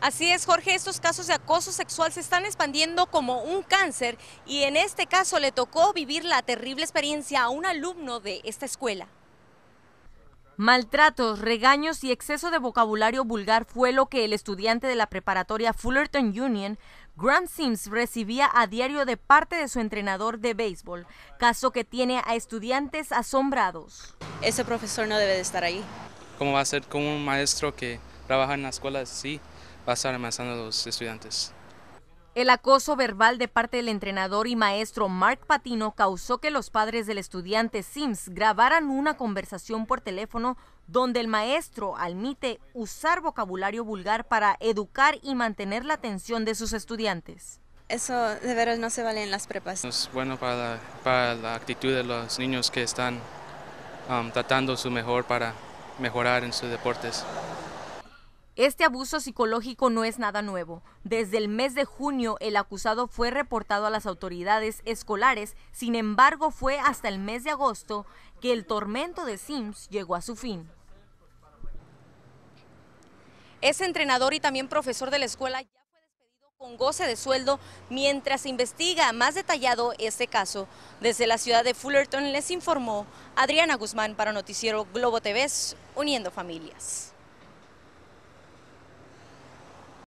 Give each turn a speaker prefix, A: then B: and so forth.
A: Así es, Jorge, estos casos de acoso sexual se están expandiendo como un cáncer y en este caso le tocó vivir la terrible experiencia a un alumno de esta escuela. Maltratos, regaños y exceso de vocabulario vulgar fue lo que el estudiante de la preparatoria Fullerton Union, Grant Sims, recibía a diario de parte de su entrenador de béisbol, caso que tiene a estudiantes asombrados. Ese profesor no debe de estar ahí.
B: ¿Cómo va a ser con un maestro que trabajar en las escuelas sí va a estar amenazando a los estudiantes.
A: El acoso verbal de parte del entrenador y maestro Mark Patino causó que los padres del estudiante Sims grabaran una conversación por teléfono donde el maestro admite usar vocabulario vulgar para educar y mantener la atención de sus estudiantes. Eso de veras no se vale en las prepas.
B: Es bueno para la, actitud de los niños que están um, tratando su mejor para mejorar en sus deportes.
A: Este abuso psicológico no es nada nuevo. Desde el mes de junio el acusado fue reportado a las autoridades escolares, sin embargo fue hasta el mes de agosto que el tormento de Sims llegó a su fin. Es entrenador y también profesor de la escuela ya fue despedido con goce de sueldo mientras se investiga más detallado este caso. Desde la ciudad de Fullerton les informó Adriana Guzmán para Noticiero Globo TV, Uniendo Familias.